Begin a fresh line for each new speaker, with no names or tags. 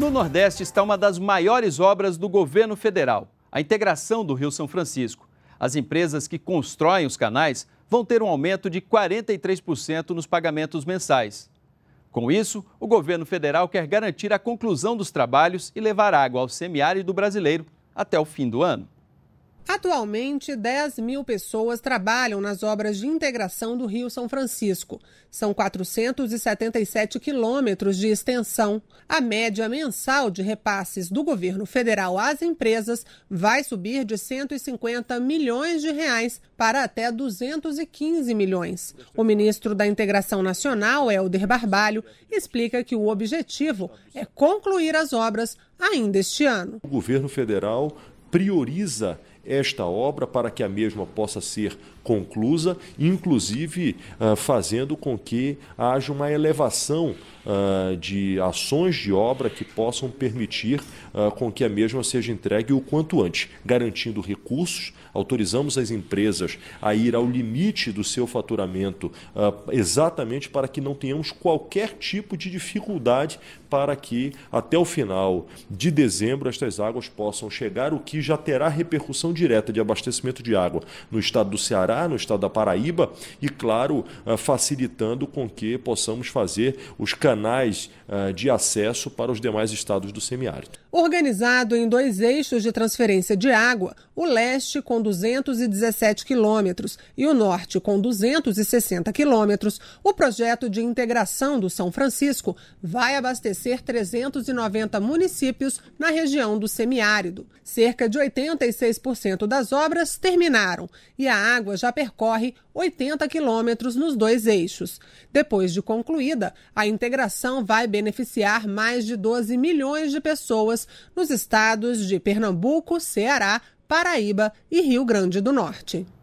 No Nordeste está uma das maiores obras do governo federal, a integração do Rio São Francisco. As empresas que constroem os canais vão ter um aumento de 43% nos pagamentos mensais. Com isso, o governo federal quer garantir a conclusão dos trabalhos e levar água ao semiárido brasileiro até o fim do ano.
Atualmente, 10 mil pessoas trabalham nas obras de integração do Rio São Francisco. São 477 quilômetros de extensão. A média mensal de repasses do governo federal às empresas vai subir de 150 milhões de reais para até 215 milhões. O ministro da Integração Nacional, Helder Barbalho, explica que o objetivo é concluir as obras ainda este ano.
O governo federal prioriza esta obra para que a mesma possa ser conclusa, inclusive uh, fazendo com que haja uma elevação uh, de ações de obra que possam permitir uh, com que a mesma seja entregue o quanto antes, garantindo recursos. Autorizamos as empresas a ir ao limite do seu faturamento, exatamente para que não tenhamos qualquer tipo de dificuldade para que até o final de dezembro estas águas possam chegar, o que já terá repercussão direta de abastecimento de água no estado do Ceará, no estado da Paraíba e, claro, eh, facilitando com que possamos fazer os canais eh, de acesso para os demais estados do semiárido.
Organizado em dois eixos de transferência de água, o leste com 217 quilômetros e o norte com 260 quilômetros, o projeto de integração do São Francisco vai abastecer 390 municípios na região do semiárido. Cerca de 86% 80% das obras terminaram e a água já percorre 80 quilômetros nos dois eixos. Depois de concluída, a integração vai beneficiar mais de 12 milhões de pessoas nos estados de Pernambuco, Ceará, Paraíba e Rio Grande do Norte.